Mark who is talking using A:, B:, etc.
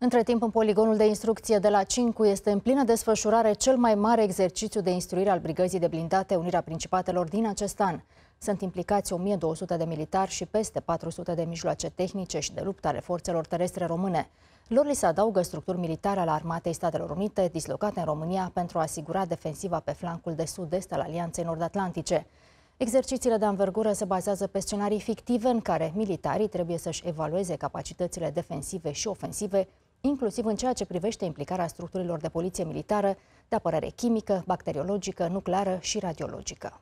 A: Între timp, în poligonul de instrucție de la Cincu este în plină desfășurare cel mai mare exercițiu de instruire al Brigăzii de Blindate Unirea Principatelor din acest an. Sunt implicați 1200 de militari și peste 400 de mijloace tehnice și de luptă ale forțelor terestre române. Lor li se adaugă structuri militare ale Armatei Statelor Unite, dislocate în România pentru a asigura defensiva pe flancul de sud-est al Alianței Nord-Atlantice. Exercițiile de anvergură se bazează pe scenarii fictive în care militarii trebuie să-și evalueze capacitățile defensive și ofensive inclusiv în ceea ce privește implicarea structurilor de poliție militară, de apărare chimică, bacteriologică, nucleară și radiologică.